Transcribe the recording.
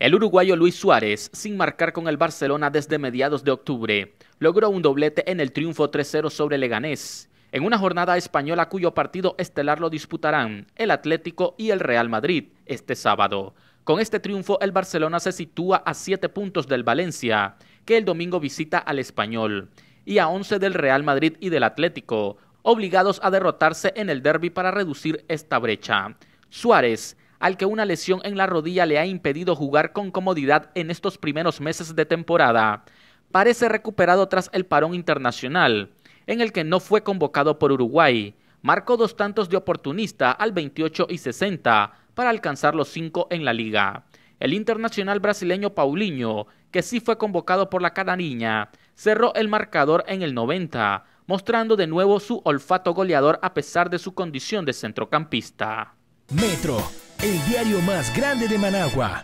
El uruguayo Luis Suárez, sin marcar con el Barcelona desde mediados de octubre, logró un doblete en el triunfo 3-0 sobre Leganés, en una jornada española cuyo partido estelar lo disputarán el Atlético y el Real Madrid este sábado. Con este triunfo el Barcelona se sitúa a 7 puntos del Valencia, que el domingo visita al Español, y a 11 del Real Madrid y del Atlético, obligados a derrotarse en el derby para reducir esta brecha. Suárez al que una lesión en la rodilla le ha impedido jugar con comodidad en estos primeros meses de temporada. Parece recuperado tras el parón internacional, en el que no fue convocado por Uruguay. Marcó dos tantos de oportunista al 28 y 60 para alcanzar los cinco en la liga. El internacional brasileño Paulinho, que sí fue convocado por la canariña, cerró el marcador en el 90, mostrando de nuevo su olfato goleador a pesar de su condición de centrocampista. Metro el diario más grande de Managua.